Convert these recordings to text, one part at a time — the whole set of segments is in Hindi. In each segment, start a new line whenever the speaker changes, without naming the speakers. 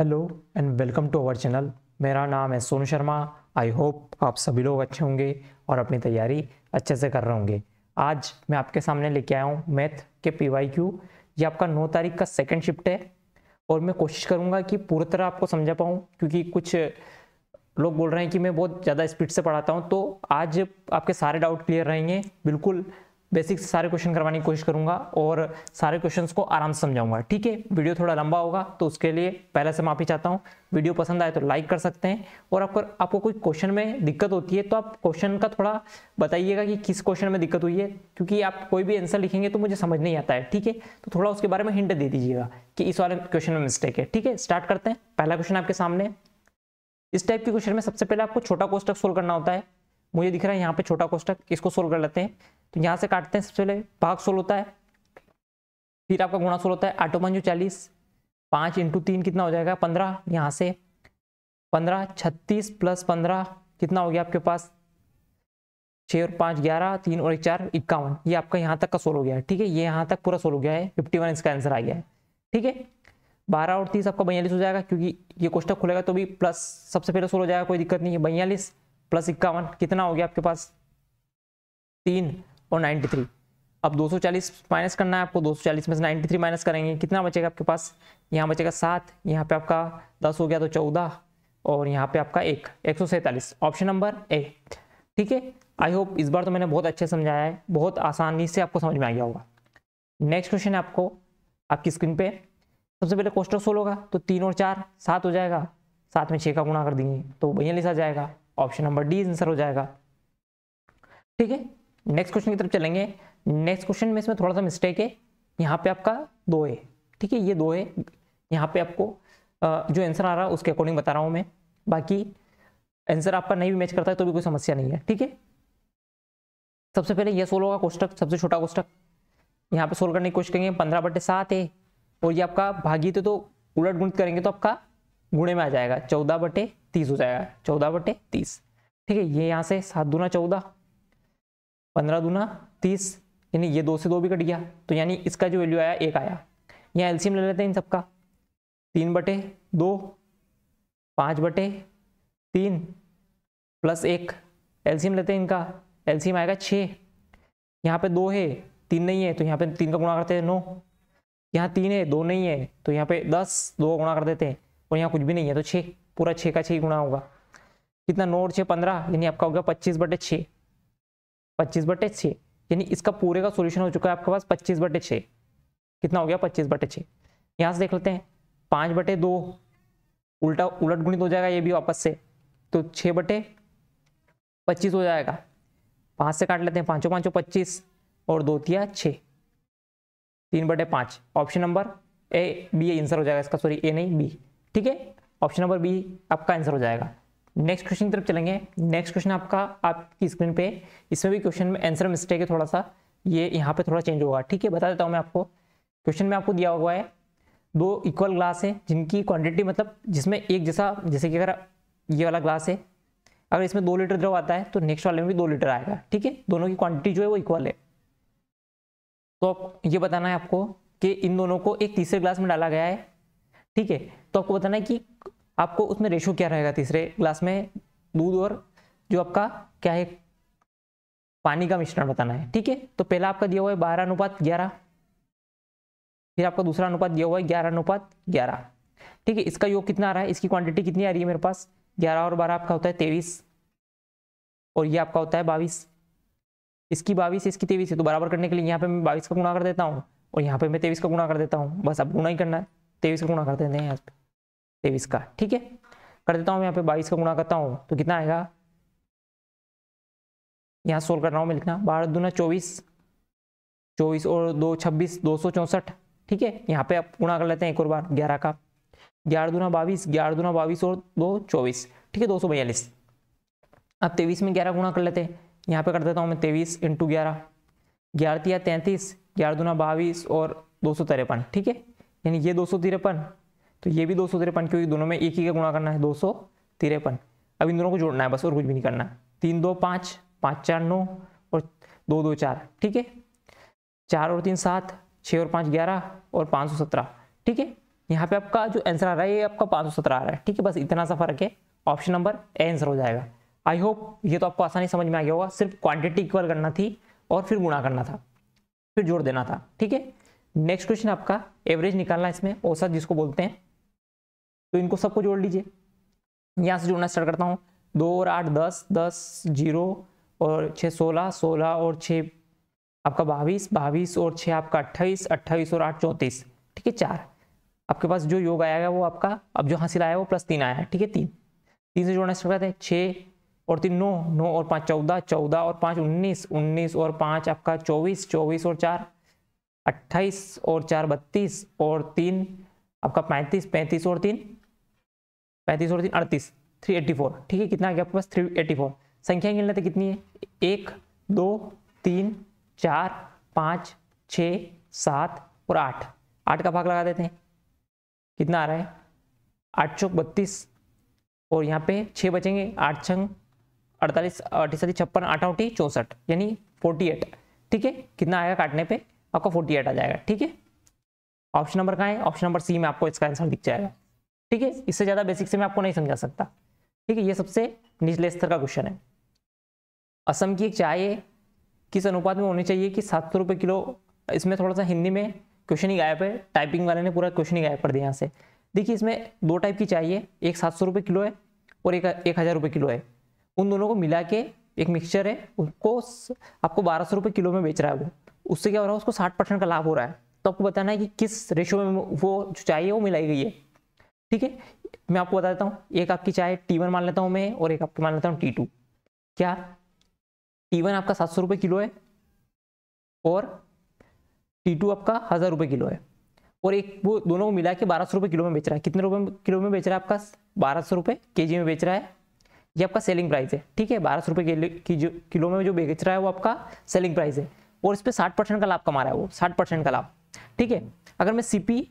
hello and welcome to our channel मेरा नाम है सोनू शर्मा आई होप आप सभी लोग अच्छे होंगे और अपनी तैयारी अच्छे से कर रहे होंगे आज मैं आपके सामने लेके आया हूँ मैथ के पी वाई क्यू ये आपका नौ तारीख का सेकंड शिफ्ट है और मैं कोशिश करूँगा कि पूरी तरह आपको समझा पाऊँ क्योंकि कुछ लोग बोल रहे हैं कि मैं बहुत ज़्यादा स्पीड से पढ़ाता हूँ तो आज आपके सारे डाउट क्लियर रहेंगे बिल्कुल बेसिक सारे क्वेश्चन करवाने की कोशिश करूंगा और सारे क्वेश्चंस को आराम से समझाऊंगा ठीक है वीडियो थोड़ा लंबा होगा तो उसके लिए पहले से माफी चाहता हूँ वीडियो पसंद आए तो लाइक कर सकते हैं और आपको आपको कोई क्वेश्चन में दिक्कत होती है तो आप क्वेश्चन का थोड़ा बताइएगा कि किस क्वेश्चन में दिक्कत हुई है क्योंकि आप कोई भी आंसर लिखेंगे तो मुझे समझ नहीं आता है ठीक है तो थोड़ा उसके बारे में हिंट दे दीजिएगा कि इस वाले क्वेश्चन में मिस्टेक है ठीक है स्टार्ट करते हैं पहला क्वेश्चन आपके सामने इस टाइप के क्वेश्चन में सबसे पहले आपको छोटा कोष्टक सोल्व करना होता है मुझे दिख रहा है यहाँ पे छोटा कोष्टक इसको सोल्व कर लेते हैं तो यहाँ से काटते हैं सबसे पहले भाग सोल होता है फिर आपका गुणा सोल होता है आठो पंजो चालीस पाँच इंटू तीन कितना हो जाएगा पंद्रह यहाँ से पंद्रह छत्तीस प्लस पंद्रह कितना हो गया आपके पास छः और पाँच ग्यारह तीन और एक चार इक्यावन ये आपका यहाँ तक का सोल हो गया है ठीक है ये यहाँ तक पूरा सोल हो गया है फिफ्टी वन इसका आंसर आ गया है ठीक है बारह और तीस आपका बयालीस हो जाएगा क्योंकि ये कोष्टक खुलेगा तो भी प्लस सबसे पहले सोल हो जाएगा कोई दिक्कत नहीं है बयालीस प्लस इक्यावन कितना हो गया आपके पास तीन और 93 अब 240 माइनस करना है आपको 240 में से 93 माइनस करेंगे कितना बचेगा आपके पास यहाँ बचेगा सात यहाँ पे आपका दस हो गया तो चौदह और यहाँ पे आपका एक एक ऑप्शन नंबर ए ठीक है आई होप इस बार तो मैंने बहुत अच्छे समझाया है बहुत आसानी से आपको समझ में आ गया होगा नेक्स्ट क्वेश्चन है आपको आपकी स्क्रीन पे सबसे पहले कोस्टर सोल होगा तो तीन और चार सात हो जाएगा सात में छः का गुणा कर देंगे तो बयालीस आ जाएगा ऑप्शन नंबर डी आंसर हो जाएगा ठीक है नेक्स्ट क्वेश्चन की तरफ चलेंगे नेक्स्ट क्वेश्चन में इसमें थोड़ा सा मिस्टेक है यहाँ पे आपका दो है ठीक है ये दो है यहाँ पे आपको जो आंसर आ रहा है उसके अकॉर्डिंग बता रहा हूँ मैं बाकी आंसर आपका नहीं भी मैच करता है तो भी कोई समस्या नहीं है ठीक है सबसे पहले यह सोलो का कोष्टक सबसे छोटा कोष्टक यहाँ पे सोल्व करने की कोशिश करेंगे पंद्रह बटे सात है और ये आपका भागी तो, तो उलट गुणित करेंगे तो आपका गुणे में आ जाएगा चौदह बटे तीस हो जाएगा चौदह बटे तीस ठीक है ये यहाँ से सात दूना चौदह पंद्रह दूना तीस यानी ये दो से दो भी कट गया तो यानी इसका जो वैल्यू आया एक आया यहाँ एलसीएम ले लेते हैं इन सबका तीन बटे दो पाँच बटे तीन प्लस एक एलसीएम लेते हैं इनका एलसीएम आएगा छः यहाँ पे दो है तीन नहीं है तो यहाँ पे तीन का गुणा करते हैं नौ यहाँ तीन है दो नहीं है तो यहाँ पे दस दो गुणा कर देते हैं और यहाँ कुछ भी नहीं है तो छः पूरा छः का छः गुणा होगा कितना नौ और छः पंद्रह यानी आपका हो गया पच्चीस बटे छः पच्चीस बटे छः यानी इसका पूरे का सोल्यूशन हो चुका है आपके पास पच्चीस बटे छः कितना हो गया पच्चीस बटे छः यहाँ से देख लेते हैं पाँच बटे दो उल्टा उलट गुणित हो जाएगा ये भी वापस से तो छः बटे पच्चीस हो जाएगा पाँच से काट लेते हैं पाँचों पाँचों पच्चीस और दो तिया छः तीन बटे पाँच option number A B answer हो जाएगा इसका सॉरी ए नहीं बी ठीक है ऑप्शन नंबर बी आपका आंसर हो जाएगा नेक्स्ट क्वेश्चन की तरफ चलेंगे नेक्स्ट क्वेश्चन आपका आपकी स्क्रीन पे इसमें भी क्वेश्चन में आंसर मिस्टेक है थोड़ा सा ये यहाँ पे थोड़ा चेंज होगा ठीक है बता देता हूँ मैं आपको क्वेश्चन में आपको दिया हुआ है दो इक्वल ग्लास है जिनकी क्वांटिटी मतलब जिसमें एक जैसा जैसे कि अगर ये वाला ग्लास है अगर इसमें दो लीटर द्रव आता है तो नेक्स्ट वाले में भी दो लीटर आएगा ठीक है दोनों की क्वांटिटी जो है वो इक्वल है तो आप ये बताना है आपको कि इन दोनों को एक तीसरे ग्लास में डाला गया है ठीक है तो आपको बताना है कि आपको उसमें रेशो क्या रहेगा तीसरे ग्लास में दूध और जो आपका क्या है पानी का मिश्रण बताना है ठीक है तो पहला आपका दिया हुआ है बारह अनुपात ग्यारह फिर आपका दूसरा अनुपात दिया हुआ है ग्यारह अनुपात ग्यारह ठीक है इसका योग कितना आ रहा है इसकी क्वांटिटी कितनी आ रही है मेरे पास ग्यारह और बारह आपका होता है तेईस और ये आपका होता है बाईस इसकी बाईस इसकी तेईस है तो बराबर करने के लिए यहाँ पे मैं बाईस का गुणा कर देता हूँ और यहाँ पे मैं तेईस का गुणा कर देता हूँ बस अब गुणा ही करना है तेईस का गुणा कर देते हैं यहाँ पे तेईस का ठीक है कर देता हूँ यहाँ पे बाईस का गुणा करता हूँ तो कितना आएगा यहाँ सोल्व कर रहा हूँ मैं लिखना बारह दूना चौबीस चौबीस और दो छब्बीस दो सौ चौंसठ ठीक है यहाँ पे आप गुणा कर लेते हैं एक और बार ग्यारह का ग्यारह दूना बाईस ग्यारह दूना बाईस और दो चौबीस ठीक है दो सौ बयालीस अब तेईस में ग्यारह गुणा कर लेते हैं यहाँ पे कर देता हूँ मैं तेईस इंटू ग्यारह ग्यारह तैंतीस ग्यारह दूना बाईस और दो सौ तिरपन ठीक है यानी ये दो सौ तिरपन तो ये भी दो सौ तिरपन क्योंकि दोनों में एक ही का गुणा करना है दो सौ तिरपन अब इन दोनों को जोड़ना है बस और कुछ भी नहीं करना है तीन दो पाँच पाँच चार नौ और दो दो चार ठीक है चार और तीन सात छः और पाँच ग्यारह और पाँच सौ सत्रह ठीक है यहाँ पे आपका जो आंसर आ रहा है ये आपका पाँच सौ सत्रह आ रहा है ठीक है बस इतना सा फर्क है ऑप्शन नंबर ए आंसर हो जाएगा आई होप ये तो आपको आसानी समझ में आ गया होगा सिर्फ क्वान्टिटी इक्वल करना थी और फिर गुणा करना था फिर जोड़ देना था ठीक है नेक्स्ट क्वेश्चन आपका एवरेज निकालना इसमें औसत जिसको बोलते हैं तो इनको सबको जोड़ लीजिए यहाँ से जोड़ना स्टार्ट करता हूँ दो और आठ दस दस जीरो और छः सोलह सोलह और छः आपका बाईस बाईस और छः आपका अट्ठाईस अट्ठाईस और आठ चौंतीस ठीक है चार आपके पास जो योग है वो आपका अब जो हासिल आया वो प्लस तीन आया है ठीक है तीन तीन से जोड़ना स्टार्ट करते हैं छः और तीन नौ नौ और पाँच चौदह चौदह और पाँच उन्नीस उन्नीस और पाँच आपका चौबीस चौबीस और चार अट्ठाईस और चार बत्तीस और तीन आपका पैंतीस पैंतीस और तीन पैंतीस और तीन अड़तीस थ्री एट्टी फोर ठीक है कितना आ गया आपके पास थ्री एट्टी फोर संख्या गिनना तो कितनी है एक दो तीन चार पाँच छः सात और आठ आठ का भाग लगा देते हैं कितना आ रहा है आठ चौक बत्तीस और यहाँ पे छः बचेंगे आठ छंग अड़तालीस अठीस छप्पन आठाउटी चौंसठ यानी फोर्टी एट ठीक है कितना आएगा काटने पे आपका फोर्टी एट आ जाएगा ठीक है ऑप्शन नंबर कहाँ है ऑप्शन नंबर सी में आपको इसका आंसर दिख जाएगा ठीक है इससे ज़्यादा बेसिक से मैं आपको नहीं समझा सकता ठीक है ये सबसे निचले स्तर का क्वेश्चन है असम की एक चाय किस अनुपात में होनी चाहिए कि सात सौ रुपये किलो इसमें थोड़ा सा हिंदी में क्वेश्चन ही गायब है टाइपिंग वाले ने पूरा क्वेश्चन ही गायब कर दिया यहाँ से देखिए इसमें दो टाइप की चाहिए एक सात सौ रुपये किलो है और एक एक हज़ार रुपये किलो है उन दोनों को मिला के एक मिक्सचर है उसको आपको बारह सौ रुपये किलो में बेच रहा है वो उससे क्या हो रहा है उसको साठ परसेंट का लाभ हो रहा है तो आपको बताना है कि किस रेशो में वो जो चाहिए वो मिलाई गई है ठीक है मैं आपको बता देता हूँ एक आपकी चाय टी वन मान लेता हूँ मैं और एक आपकी मान लेता हूँ टी टू क्या टी वन आपका सात सौ रुपये किलो है और टी टू आपका हज़ार रुपये किलो है और एक वो दोनों को मिला के बारह सौ रुपये किलो में बेच रहा है कितने रुपये किलो में बेच रहा है आपका बारह सौ रुपये के जी में बेच रहा है ये आपका सेलिंग प्राइस है ठीक है बारह सौ रुपये किलो में जो बेच रहा है वो आपका सेलिंग प्राइस है और इस पर साठ परसेंट का लाभ कमा रहा है वो साठ परसेंट का लाभ ठीक है अगर मैं सी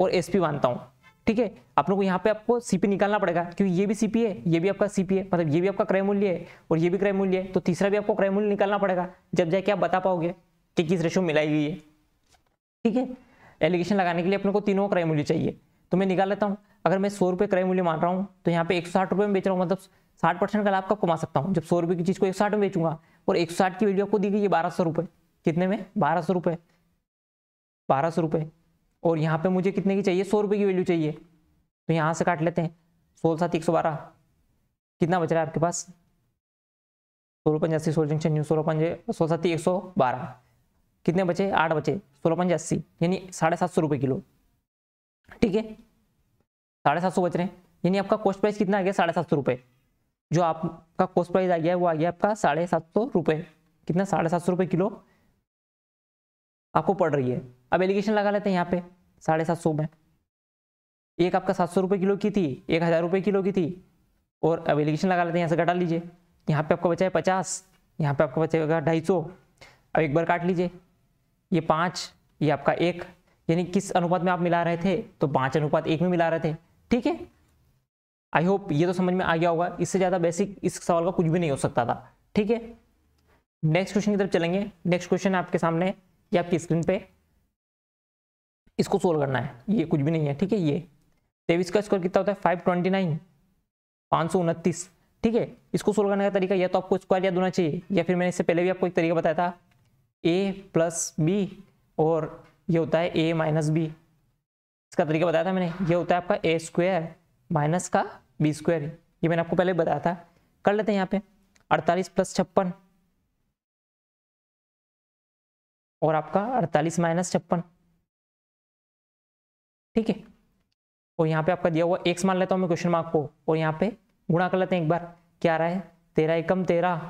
और एस मानता हूँ ठीक है आप लोग को यहाँ पे आपको सीपी निकालना पड़ेगा क्योंकि ये भी सीपी है ये भी आपका सीपी है मतलब ये भी आपका क्रय मूल्य है और ये भी क्रय मूल्य है तो तीसरा भी आपको क्रय मूल्य निकालना पड़ेगा जब जाके आप बता पाओगे कि किस रेशो मिलाई गई है ठीक है एलिगेशन लगाने के लिए अपने को तीनों क्रय मूल्य चाहिए तो मैं निकाल लेता हूँ अगर मैं सौ रुपये क्रय मूल्य मान रहा हूँ तो यहाँ पे एक सौ में बेच रहा हूँ मतलब साठ परसेंट का लाभ कब कमा सकता हूँ जब सौ रुपये की चीज़ को एक में बेचूंगा और एक की वैल्यू आपको दी गई है बारह सौ रुपये कितने में बारह सौ रुपये बारह सौ रुपये और यहाँ पे मुझे कितने की चाहिए सौ रुपये की वैल्यू चाहिए तो यहाँ से काट लेते हैं सोलह सात एक सौ बारह कितना बच रहा है आपके पास सोलह पंजासी सोलह जंक्शन न्यू सोलह पंजे सोलह सात एक सौ बारह कितने बचे आठ बचे सोलह पंजे अस्सी यानी साढ़े सात सौ रुपये किलो ठीक है साढ़े सात सौ बच रहे हैं यानी आपका कॉस्ट प्राइस कितना आ गया साढ़े सात सौ रुपये जो आपका कॉस्ट प्राइस आ गया वो आ गया आपका साढ़े सात सौ रुपये कितना साढ़े सात सौ रुपये किलो आपको पड़ रही है अब एलिगेशन लगा लेते हैं यहाँ पे साढ़े सात सौ में एक आपका सात सौ रुपये किलो की थी एक हज़ार रुपये किलो की थी और अब एलिगेशन लगा लेते हैं यहाँ से घटा लीजिए यहाँ पे आपको बचा है पचास यहाँ पे आपको बचेगा ढाई सौ अब एक बार काट लीजिए ये पाँच ये आपका एक यानी किस अनुपात में आप मिला रहे थे तो पाँच अनुपात एक में मिला रहे थे ठीक है आई होप ये तो समझ में आ गया होगा इससे ज़्यादा बेसिक इस सवाल का कुछ भी नहीं हो सकता था ठीक है नेक्स्ट क्वेश्चन की तरफ चलेंगे नेक्स्ट क्वेश्चन आपके सामने या आपकी स्क्रीन पे इसको सोल्व करना है ये कुछ भी नहीं है ठीक है ये तेईस का स्क्वायर कितना होता है फाइव ट्वेंटी नाइन पाँच सौ उनतीस ठीक है इसको सोल्व करने का तरीका या तो आपको स्क्वायर याद होना चाहिए या फिर मैंने इससे पहले भी आपको एक तरीका बताया था ए प्लस बी और ये होता है ए माइनस बी इसका तरीका बताया था मैंने ये होता है आपका ए स्क्वायर माइनस का बी स्क्वायर ये मैंने आपको पहले बताया था कर लेते हैं यहाँ पे अड़तालीस प्लस छप्पन और आपका अड़तालीस माइनस छप्पन ठीक है और यहाँ पे आपका दिया हुआ एक्स मान लेता हूँ मैं क्वेश्चन मार्क को और यहाँ पे गुणा कर लेते हैं एक बार क्या रहा है तेरह एकम तेरह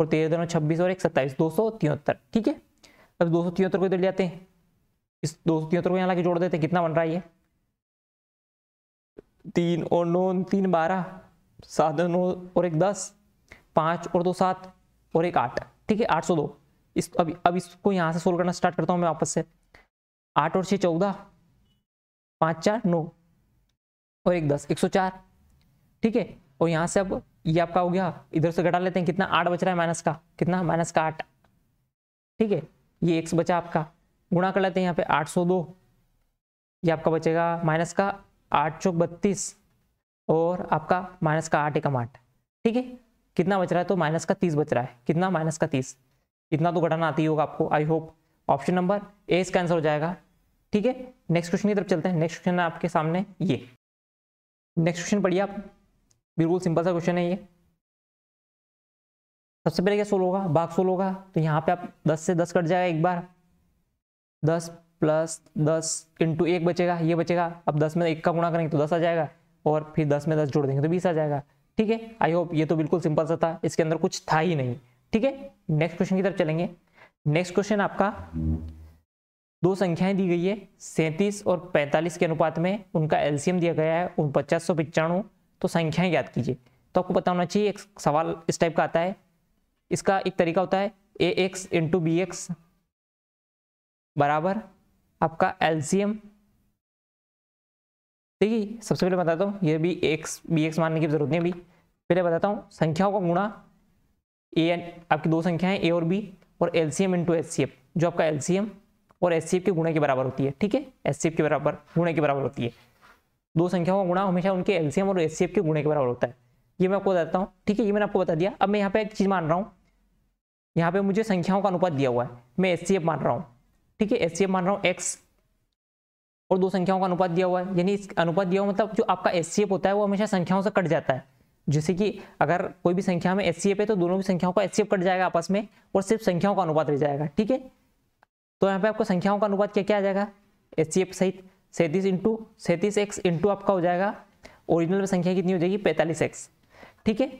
और तेरह दोनों छब्बीस और एक सत्ताईस दो सौ तिहत्तर ठीक है अब दो सौ तिहत्तर को इधर ले आते हैं इस दो सौ तिहत्तर को यहाँ लाके जोड़ देते हैं कितना बन रहा है ये तीन और नौ तीन बारह सात नौ और एक दस पाँच और दो सात और एक आठ ठीक है आठ सौ दो इस अब अब इसको यहाँ से सोल्व करना स्टार्ट करता हूँ मैं वापस से आठ और छः चौदह पाँच चार नौ और एक दस एक सौ चार ठीक है और यहाँ से अब ये आपका हो गया इधर से घटा लेते हैं कितना आठ बच रहा है माइनस का कितना माइनस का आठ ठीक है ये एक बचा आपका गुणा कर लेते हैं यहाँ पे आठ सौ दो ये आपका बचेगा माइनस का आठ चौक बत्तीस और आपका माइनस का आठ एकम आठ ठीक है कितना बच रहा है तो माइनस का तीस बच रहा है कितना माइनस का तीस इतना तो घटाना आती होगा आपको I hope option number A इसका आंसर हो जाएगा ठीक है नेक्स्ट क्वेश्चन की तरफ चलते हैं नेक्स्ट क्वेश्चन है आपके सामने ये नेक्स्ट क्वेश्चन पढ़िए आप बिल्कुल सिंपल सा क्वेश्चन है ये सबसे पहले क्या सोल होगा भाग सोल होगा तो यहाँ पे आप 10 से 10 कट जाएगा एक बार 10 प्लस 10 इंटू एक बचेगा ये बचेगा अब 10 में एक का गुणा करेंगे तो 10 आ जाएगा और फिर 10 में 10 जोड़ देंगे तो 20 आ जाएगा ठीक है आई होप ये तो बिल्कुल सिंपल सा था इसके अंदर कुछ था ही नहीं ठीक है नेक्स्ट क्वेश्चन की तरफ चलेंगे नेक्स्ट क्वेश्चन आपका दो संख्याएं दी गई है सैंतीस और पैंतालीस के अनुपात में उनका एल्सियम दिया गया है उन पचास सौ पिचाणु तो संख्याएं याद कीजिए तो आपको पता होना चाहिए एक सवाल इस टाइप का आता है इसका एक तरीका होता है A x into B x बराबर आपका एल्सियम देखिए सबसे पहले बताता हूँ ये भी एक्स बी एक्स मानने की जरूरत नहीं अभी पहले बताता हूँ संख्याओं का गुणा ए आपकी दो संख्याएं ए और बी और LCM into H C F जो आपका एल्सियम और एस के गुणे के बराबर होती है ठीक है एच के बराबर गुणे के बराबर होती है दो संख्याओं का गुणा हमेशा उनके एलसीएम और एस के गुणे के बराबर होता है ये मैं आपको बताता हूँ ठीक है ये मैंने आपको बता दिया अब मैं यहाँ पे एक चीज़ मान रहा हूँ यहाँ पे मुझे संख्याओं का अनुपात दिया हुआ है मैं एस मान रहा हूँ ठीक है एस मान रहा हूँ एक्स और दो संख्याओं का अनुपात दिया हुआ है यानी अनुपात दिया हुआ मतलब जो आपका एस होता है वो हमेशा संख्याओं से कट जाता है जैसे कि अगर कोई भी संख्या में एस है तो दोनों भी संख्याओं का एस कट जाएगा आपस में और सिर्फ संख्याओं का अनुपात रह जाएगा ठीक है तो यहाँ पे आपको संख्याओं का अनुपात क्या क्या आ जाएगा एच सहित सैंतीस इंटू सैंतीस एक्स इंटू आपका हो जाएगा ओरिजिनल में संख्या कितनी हो जाएगी पैंतालीस एक्स ठीक है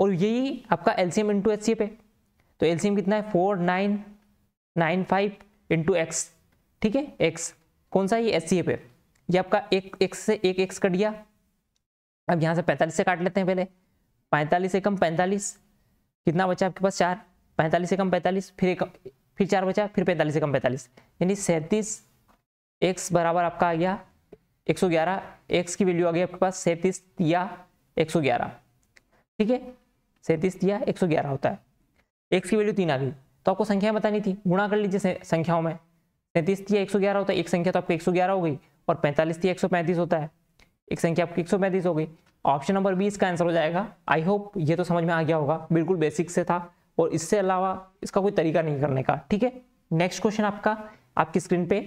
और यही आपका L C M into H C F है तो एल सी एम कितना है four nine nine five into x ठीक है एक्स कौन सा ये एच सी एफ है ये आपका एक एक्स से एक एक्स कट गया अब यहाँ से पैंतालीस से काट लेते हैं पहले पैंतालीस से कम पैंतालीस कितना बचा आपके पास चार पैंतालीस से कम पैंतालीस फिर एक फिर चार बचा फिर पैंतालीस से कम पैंतालीस यानी सैंतीस एक्स बराबर आपका आ गया एक सौ ग्यारह एक्स की वैल्यू आ गई आपके पास सैंतीस या एक सौ ग्यारह ठीक है सैंतीस या एक सौ ग्यारह होता है एक्स की वैल्यू तीन आ गई तो आपको संख्याएं बतानी थी गुणा कर लीजिए संख्याओं में सैंतीस या एक सौ ग्यारह होता है एक संख्या तो आपकी एक सौ ग्यारह हो गई और पैंतालीस या एक सौ पैंतीस होता है एक संख्या आपकी एक सौ पैंतीस हो गई ऑप्शन नंबर बी इसका आंसर हो जाएगा आई होप ये तो समझ में आ गया होगा बिल्कुल बेसिक से था और इससे अलावा इसका कोई तरीका नहीं करने का ठीक है नेक्स्ट क्वेश्चन आपका आपकी स्क्रीन पे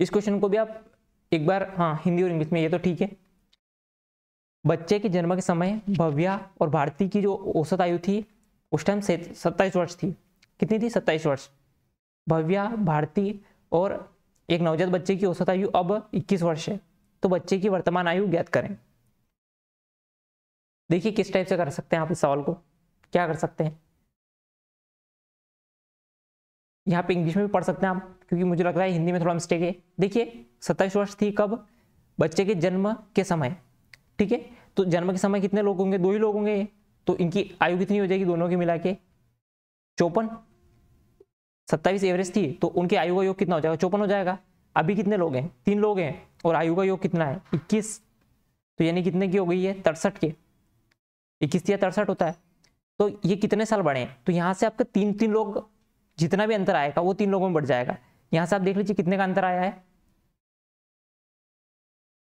इस क्वेश्चन को भी आप एक बार हाँ हिंदी और इंग्लिश में ये तो ठीक है बच्चे के जन्म के समय भव्या और भारती की जो औसत आयु थी उस टाइम सत्ताईस वर्ष थी कितनी थी सत्ताईस वर्ष भव्या भारती और एक नवजात बच्चे की औसत आयु अब इक्कीस वर्ष है तो बच्चे की वर्तमान आयु ज्ञात करें देखिए किस टाइप से कर सकते हैं आप इस सवाल को क्या कर सकते हैं यहाँ पे इंग्लिश में भी पढ़ सकते हैं आप क्योंकि मुझे लग रहा है हिंदी में थोड़ा मिस्टेक है देखिए सत्ताईस वर्ष थी कब बच्चे के जन्म के समय ठीक है तो जन्म के समय कितने लोग होंगे दो ही लोग होंगे तो इनकी आयु कितनी हो जाएगी दोनों की मिला के चौपन सत्ताईस एवरेज थी तो उनके आयु का योग कितना हो जाएगा चौपन हो जाएगा अभी कितने लोग हैं तीन लोग हैं और आयु का योग कितना है इक्कीस तो यानी कितने की हो गई है तिरसठ के इक्कीस या तिरसठ होता है तो ये कितने साल बढ़े हैं तो यहाँ से आपका तीन तीन लोग जितना भी अंतर आएगा वो तीन लोगों में बढ़ जाएगा यहाँ से आप देख लीजिए कितने का अंतर आया है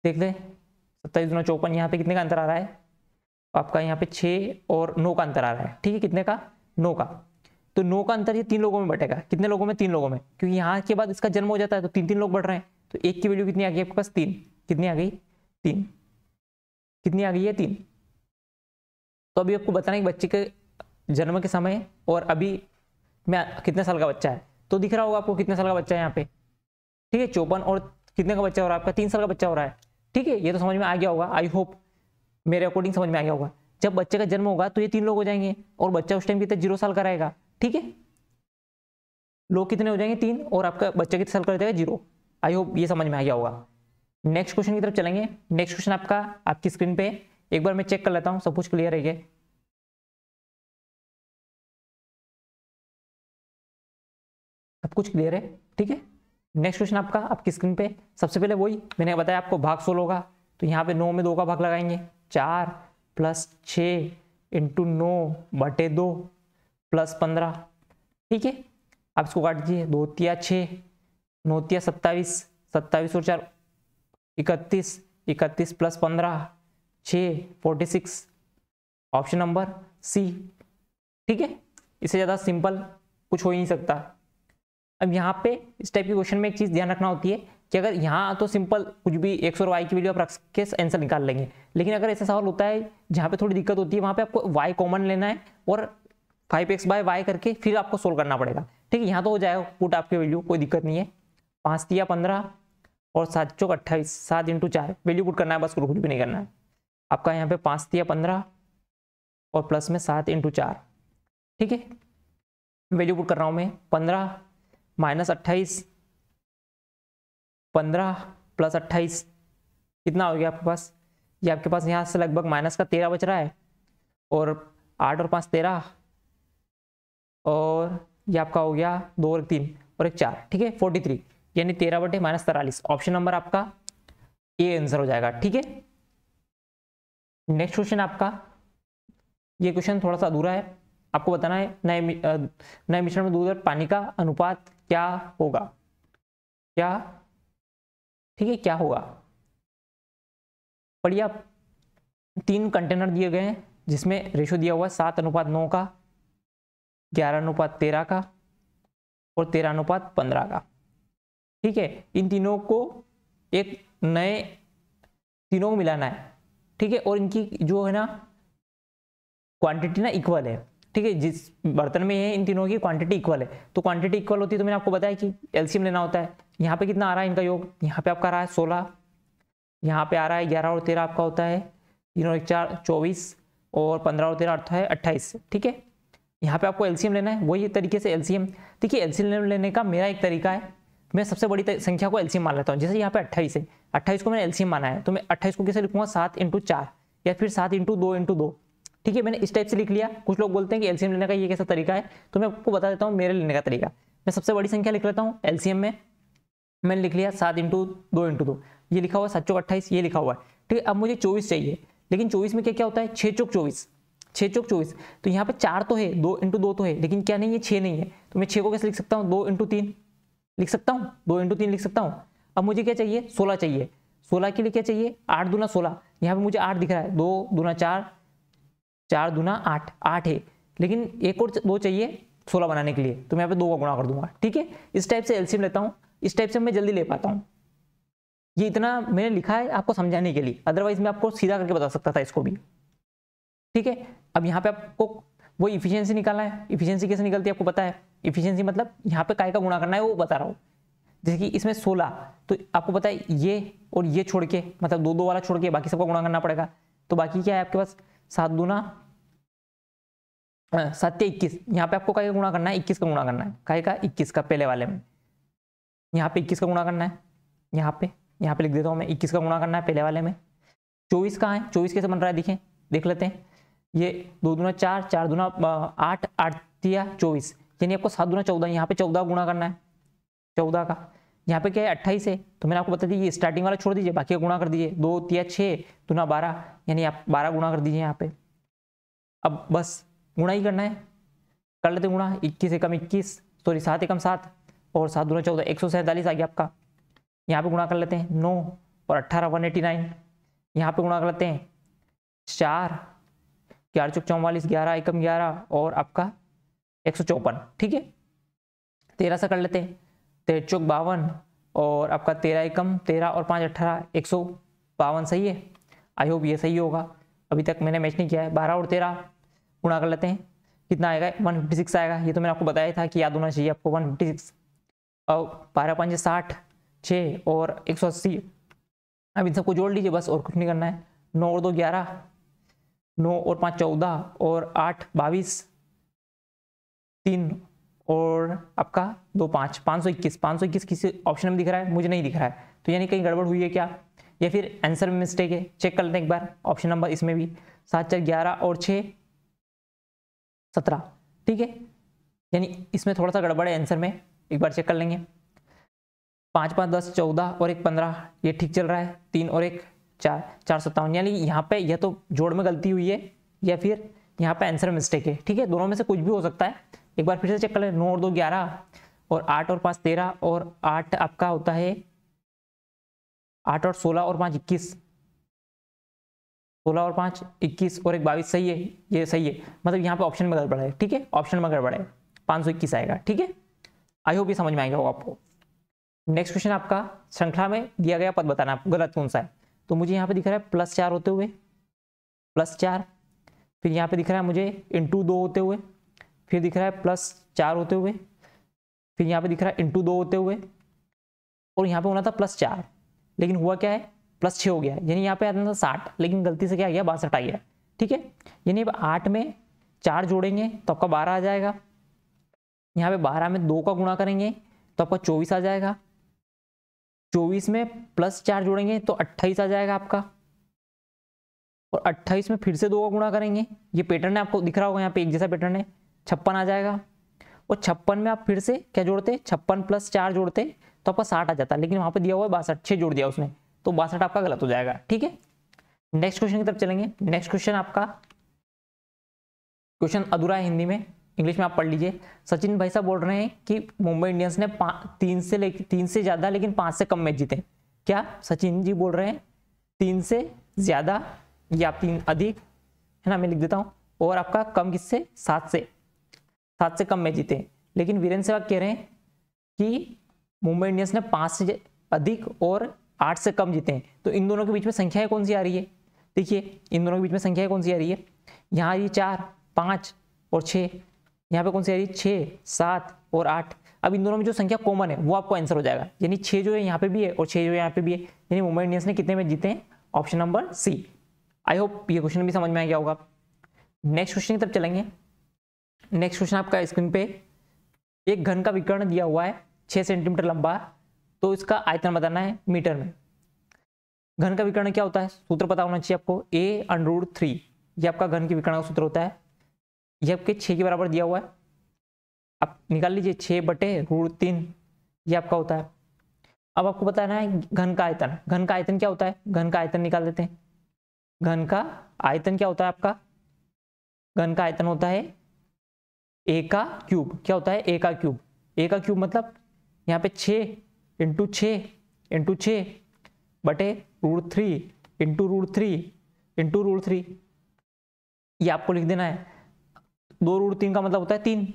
देख ले सत्ताईस दोनों चौपन यहाँ पे कितने का अंतर आ रहा है आपका यहाँ पे छः और नौ का अंतर आ रहा है ठीक है कितने का नौ का तो नौ का अंतर ये तीन लोगों में बटेगा कितने लोगों में तीन लोगों में क्योंकि यहाँ के बाद इसका जन्म हो जाता है तो तीन तीन लोग बढ़ रहे हैं तो एक की वैल्यू कितनी आ गई आपके पास तीन कितनी आ गई तीन कितनी आ गई है तीन तो अभी आपको बताना है बच्चे के जन्म के समय और अभी मैं कितने साल का बच्चा है तो दिख रहा होगा आपको कितने साल का बच्चा है यहाँ पे ठीक है चौपन और कितने का बच्चा हो रहा है आपका तीन साल का बच्चा हो रहा है ठीक है ये तो समझ में आ गया होगा आई होप मेरे अकॉर्डिंग समझ में आ गया होगा जब बच्चे का जन्म होगा तो ये तीन लोग हो जाएंगे और बच्चा उस टाइम कितना जीरो साल का रहेगा ठीक है लोग कितने हो जाएंगे तीन और आपका बच्चा कितने साल का रहेगा जीरो आई होप ये समझ में आ गया होगा नेक्स्ट क्वेश्चन की तरफ चलेंगे नेक्स्ट क्वेश्चन आपका आपकी स्क्रीन पे एक बार मैं चेक कर लेता हूँ सब कुछ क्लियर है ये सब कुछ क्लियर है ठीक है नेक्स्ट क्वेश्चन आपका आपकी स्क्रीन पे सबसे पहले वही मैंने बताया आपको भाग सोलह होगा तो यहाँ पे नौ में दो का भाग लगाएंगे चार प्लस छ इंटू नौ बटे दो प्लस पंद्रह ठीक है आप इसको काट दीजिए दो तिया छः नौतिया सत्ताईस सत्ताईस और चार इकतीस इकतीस प्लस पंद्रह छ forty six option number C ठीक है इससे ज़्यादा सिंपल कुछ हो ही नहीं सकता अब यहाँ पे इस टाइप के क्वेश्चन में एक चीज़ ध्यान रखना होती है कि अगर यहाँ तो सिंपल कुछ भी एक्स और वाई की वैल्यू आप रख के आंसर निकाल लेंगे लेकिन अगर ऐसा सवाल होता है जहाँ पे थोड़ी दिक्कत होती है वहाँ पे आपको वाई कॉमन लेना है और फाइव एक्स बाय वाई करके फिर आपको सोल्व करना पड़ेगा ठीक है यहाँ तो हो जाएगा पुट आपकी वैल्यू कोई दिक्कत नहीं है पाँच या पंद्रह और सात चौक अट्ठाईस सात इंटू चार वैल्यू पुट करना है बस कुछ भी नहीं करना है आपका यहाँ पे पाँच दिया पंद्रह और प्लस में सात इंटू चार ठीक है वैल्यू पुट कर रहा हूँ मैं पंद्रह माइनस अट्ठाईस पंद्रह प्लस अट्ठाईस कितना हो गया आपके पास ये आपके पास यहाँ से लगभग माइनस का तेरह बच रहा है और आठ और पाँच तेरह और ये आपका हो गया दो और तीन और एक चार ठीक है फोर्टी थ्री यानी तेरह बटे माइनस तरालीस ऑप्शन नंबर आपका ए आंसर हो जाएगा ठीक है नेक्स्ट क्वेश्चन आपका ये क्वेश्चन थोड़ा सा अधूरा है आपको बताना है नए नए मिश्रण में दूध और पानी का अनुपात क्या होगा क्या ठीक है क्या होगा पढ़िए आप तीन कंटेनर दिए गए हैं जिसमें रेशो दिया हुआ है सात अनुपात नौ का ग्यारह अनुपात तेरह का और तेरह अनुपात पंद्रह का ठीक है इन तीनों को एक नए तीनों को मिलाना है ठीक है और इनकी जो है ना क्वांटिटी ना इक्वल है ठीक है जिस बर्तन में है इन तीनों की क्वांटिटी इक्वल है तो क्वांटिटी इक्वल होती है तो मैंने आपको बताया कि एल्सियम लेना होता है यहाँ पे कितना आ रहा है इनका योग यहाँ पे आपका आ रहा है सोलह यहाँ पे आ रहा है ग्यारह और तेरह आपका होता है तीन और एक चार चौबीस और पंद्रह और तेरह होता है अट्ठाईस ठीक है यहाँ पे आपको एलसीएम लेना है वही तरीके से एल्सियम देखिए एल्सियम लेने का मेरा एक तरीका है मैं सबसे बड़ी संख्या को एलसीएम मान लेता हूँ जैसे यहाँ पे अट्ठाईस है अट्ठाईस को मैंने एलसीएम माना है तो मैं अट्ठाईस को कैसे लिखूंगा सात इंटू चार या फिर सात इंटू दो इंटू दो ठीक है मैंने इस टाइप से लिख लिया कुछ लोग बोलते हैं कि एलसीएम लेने का ये कैसा तरीका है तो मैं आपको बता देता हूँ मेरे लेने का तरीका मैं सबसे बड़ी संख्या लिख लेता हूँ एलसीएम में मैंने लिख लिया सात इंटू दो इंटू दो ये लिखा हुआ सात चौक अट्ठाईस ये लिखा हुआ है ठीक है अब मुझे चौबीस चाहिए लेकिन चौबीस में क्या क्या होता है छः चौक चौबीस छः चौक चौबीस तो यहाँ पे चार तो है दो इंटू दो तो है लेकिन क्या नहीं है छः नहीं है तो मैं छः को कैसे लिख सकता हूँ दो इंटू तीन लिख सकता हूँ दो इंटू तीन लिख सकता हूँ अब मुझे क्या चाहिए सोलह चाहिए सोलह के लिए क्या चाहिए आठ दूना सोलह यहाँ पे मुझे आठ दिख रहा है दो दूना चार चार दूना आठ आठ है लेकिन एक और दो चाहिए सोलह बनाने के लिए तो मैं यहाँ पे दो का गुणा कर दूंगा ठीक है इस टाइप से एल्सियम लेता हूँ इस टाइप से मैं जल्दी ले पाता हूँ ये इतना मैंने लिखा है आपको समझाने के लिए अदरवाइज मैं आपको सीधा करके बता सकता था इसको भी ठीक है अब यहाँ पे आपको वो इफिशियंसी निकालना है इफिशियंसी कैसे निकलती है आपको पता है इफिशियंसी मतलब यहाँ पे काय का गुणा करना है वो बता रहा हूँ जैसे कि इसमें 16 तो आपको पता है ये और ये छोड़ के मतलब दो दो वाला छोड़ के बाकी सबका गुणा करना पड़ेगा तो बाकी क्या है आपके पास सात दूना हाँ, सत्य इक्कीस यहाँ पे आपको काय का गुणा करना है इक्कीस का गुणा करना है काय का इक्कीस का पहले वाले में यहाँ पे इक्कीस का गुणा करना है यहाँ पे यहाँ पे लिख देता हूँ मैं इक्कीस का गुणा करना है पहले वाले में चौबीस कहाँ है चौबीस कैसे बन रहा है देखें देख लेते हैं ये दो दूना चार चार दूना आठ आठ तिया चौबीस यानी आपको सात गुना चौदह यहाँ पे चौदह गुणा करना है चौदह का यहाँ पे क्या है अट्ठाईस है तो मैंने आपको बता दिया ये स्टार्टिंग वाला छोड़ दीजिए बाकी गुणा कर दीजिए दो तिया छः दुना बारह यानी आप बारह गुणा कर दीजिए यहाँ पे अब बस गुणा ही करना है कर लेते गुणा इक्कीस एकम इक्कीस सॉरी सात एकम सात और सात दुना चौदह एक सौ सैंतालीस आ गया आपका यहाँ पे गुणा कर लेते हैं नौ और अट्ठारह वन एटी नाइन यहाँ पे गुणा कर लेते हैं चार ग्यारह चौक चौवालीस ग्यारह एकम ग्यारह और आपका एक ठीक है तेरह से कर लेते हैं तेरह चौक बावन और आपका तेरह एकम तेरह और पाँच अट्ठारह एक सौ बावन सही है आई होप ये सही होगा अभी तक मैंने मैच नहीं किया है बारह और तेरह गुणा कर लेते हैं कितना आएगा वन फिफ्टी सिक्स आएगा ये तो मैंने आपको बताया था कि याद होना चाहिए आपको वन फिफ्टी सिक्स और बारह पाँच साठ छः और एक सौ अस्सी अब इन सबको जोड़ लीजिए बस और कुछ नहीं करना है नौ और दो ग्यारह नौ और पाँच चौदह और आठ बाईस तीन और आपका दो पाँच पाँच सौ इक्कीस पाँच सौ इक्कीस किसी ऑप्शन में दिख रहा है मुझे नहीं दिख रहा है तो यानी कहीं गड़बड़ हुई है क्या या फिर आंसर में मिस्टेक है चेक कर लेते एक बार ऑप्शन नंबर इसमें भी सात चार ग्यारह और छः सत्रह ठीक है यानी इसमें थोड़ा सा गड़बड़ है आंसर में एक बार चेक कर लेंगे पाँच पाँच दस चौदह और एक पंद्रह ये ठीक चल रहा है तीन और एक चार चार सत्तावन यानी यहाँ पे यह तो जोड़ में गलती हुई है या फिर यहाँ पे आंसर मिस्टेक है ठीक है दोनों में से कुछ भी हो सकता है एक बार फिर से चेक कर लें नौ और दो ग्यारह और आठ और पाँच तेरह और आठ आपका होता है आठ और सोलह और पाँच इक्कीस सोलह और पाँच इक्कीस और एक बाईस सही है ये सही है मतलब यहाँ पे ऑप्शन में गड़बड़ है ठीक है ऑप्शन में गड़बड़ है पाँच सौ इक्कीस आएगा ठीक है आई होप ये समझ में आएगा आपको नेक्स्ट क्वेश्चन आपका श्रृंखला में दिया गया पद बताना आपको गलत कौन सा है तो मुझे यहाँ पे दिख रहा है प्लस चार होते हुए प्लस चार फिर यहाँ पे दिख रहा है मुझे इंटू दो होते हुए फिर दिख रहा है प्लस चार होते हुए फिर यहाँ पे दिख रहा है इंटू दो होते हुए और यहाँ पे होना था प्लस चार लेकिन हुआ क्या है प्लस छः हो गया यानी यहाँ पे आता था साठ लेकिन गलती से क्या आ गया बासठ आ गया ठीक है यानी अब आठ में चार जोड़ेंगे तो आपका बारह आ जाएगा यहाँ पे बारह में दो का गुणा करेंगे तो आपका चौबीस आ जाएगा चौबीस में प्लस चार जोड़ेंगे तो अट्ठाईस आ जाएगा आपका और अट्ठाईस में फिर से दो का गुणा करेंगे ये पैटर्न है आपको दिख रहा होगा यहाँ पे एक जैसा पैटर्न है छप्पन आ जाएगा और छप्पन में आप फिर से क्या जोड़ते छप्पन प्लस चार जोड़ते तो आपका साठ आ जाता लेकिन वहां पर दिया हुआ है बासठ छः जोड़ दिया उसने तो बासठ आपका गलत हो जाएगा ठीक है नेक्स्ट क्वेश्चन की तरफ चलेंगे नेक्स्ट क्वेश्चन आपका क्वेश्चन अधूरा है हिंदी में इंग्लिश में आप पढ़ लीजिए सचिन भाई साहब बोल रहे हैं कि मुंबई इंडियंस ने तीन से ले तीन से ज़्यादा लेकिन पांच से कम मैच जीते क्या सचिन जी बोल रहे हैं तीन से ज़्यादा या तीन अधिक है ना मैं लिख देता हूँ और आपका कम किससे सात से सात से कम में जीते लेकिन वीरेंद्र सहवाग कह रहे हैं कि मुंबई इंडियंस ने पाँच से अधिक और आठ से कम जीते हैं तो इन दोनों के बीच में संख्याएं कौन सी आ रही है देखिए इन दोनों के बीच में संख्याएं कौन सी आ रही है यहाँ आ रही है चार पाँच और छः यहाँ पे कौन सी आ रही है छः सात और आठ अब इन दोनों में जो संख्या कॉमन है वो आपको आंसर हो जाएगा यानी छः जो है यहाँ पे भी है और छः जो यहाँ पे भी है यानी मुंबई इंडियंस ने कितने में जीते हैं option number C I hope ये क्वेश्चन भी समझ में आ गया होगा नेक्स्ट क्वेश्चन की तरफ चलेंगे नेक्स्ट क्वेश्चन आपका स्क्रीन पे एक घन का विकर्ण दिया हुआ है छह सेंटीमीटर लंबा तो इसका आयतन बताना है मीटर में घन का विकर्ण क्या होता है सूत्र पता होना चाहिए आपको ए अंडरूड थ्री ये आपका घन के विकर्ण का सूत्र होता है ये आपके छः के बराबर दिया हुआ है आप निकाल लीजिए छः बटे रूढ़ तीन ये आपका होता है अब आपको बताना है घन का आयतन घन का आयतन क्या होता है घन का आयतन निकाल देते हैं घन का आयतन क्या होता है आपका घन का आयतन होता है ए का क्यूब क्या होता है ए का क्यूब ए का क्यूब मतलब यहाँ पे छ इंटू छ इंटू छ बटे root three into root three into root three ये आपको लिख देना है दो रूट तीन का मतलब होता है तीन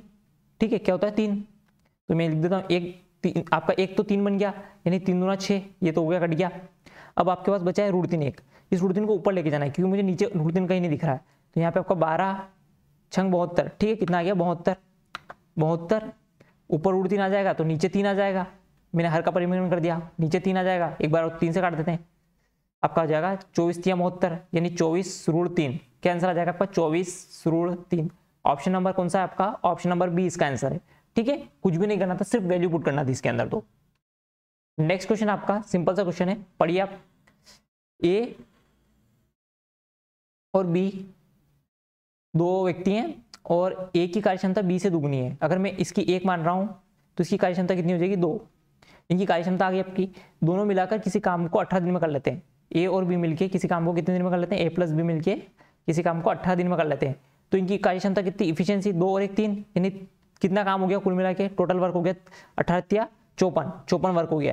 ठीक है क्या होता है तीन तो मैं लिख देता हूँ एक आपका एक तो तीन बन गया यानी तीन दूना छः ये तो हो गया कट गया अब आपके पास बचा है रूट तीन एक इस रूट तीन को ऊपर लेके जाना है क्योंकि मुझे नीचे रूट तीन कहीं नहीं दिख रहा है तो यहाँ पे आपका बारह छंग बहत्तर ठीक है कितना आ गया बहत्तर बहत्तर ऊपर उड़ तीन आ जाएगा तो नीचे तीन आ जाएगा मैंने हर का परिमिकरण कर दिया नीचे तीन आ जाएगा एक बार तीन से काट देते हैं आपका आ जाएगा चौबीस तीन बहत्तर यानी चौबीस रूढ़ तीन क्या आंसर आ जाएगा आपका चौबीस रूढ़ तीन ऑप्शन नंबर कौन सा है आपका ऑप्शन नंबर बी इसका आंसर है ठीक है कुछ भी नहीं करना था सिर्फ वैल्यू पुट करना था इसके अंदर तो नेक्स्ट क्वेश्चन आपका सिंपल सा क्वेश्चन है पढ़िए आप ए और बी दो व्यक्ति हैं और ए की कार्यक्षमता बी से दुगुनी है अगर मैं इसकी एक मान रहा हूँ तो इसकी कार्यक्षमता कितनी हो जाएगी दो इनकी कार्यक्षमता आ गई आपकी दोनों मिलाकर किसी काम को अठारह दिन में कर लेते हैं ए और बी मिलके किसी काम को कितने दिन में कर लेते हैं ए प्लस बी मिलके किसी काम को अट्ठारह दिन में कर लेते हैं तो इनकी कार्यक्षमता कितनी इफिशियंसी दो और एक तीन यानी कितना काम हो गया कुल मिला के टोटल वर्क हो गया अठारह या चौपन चौपन वर्क हो गया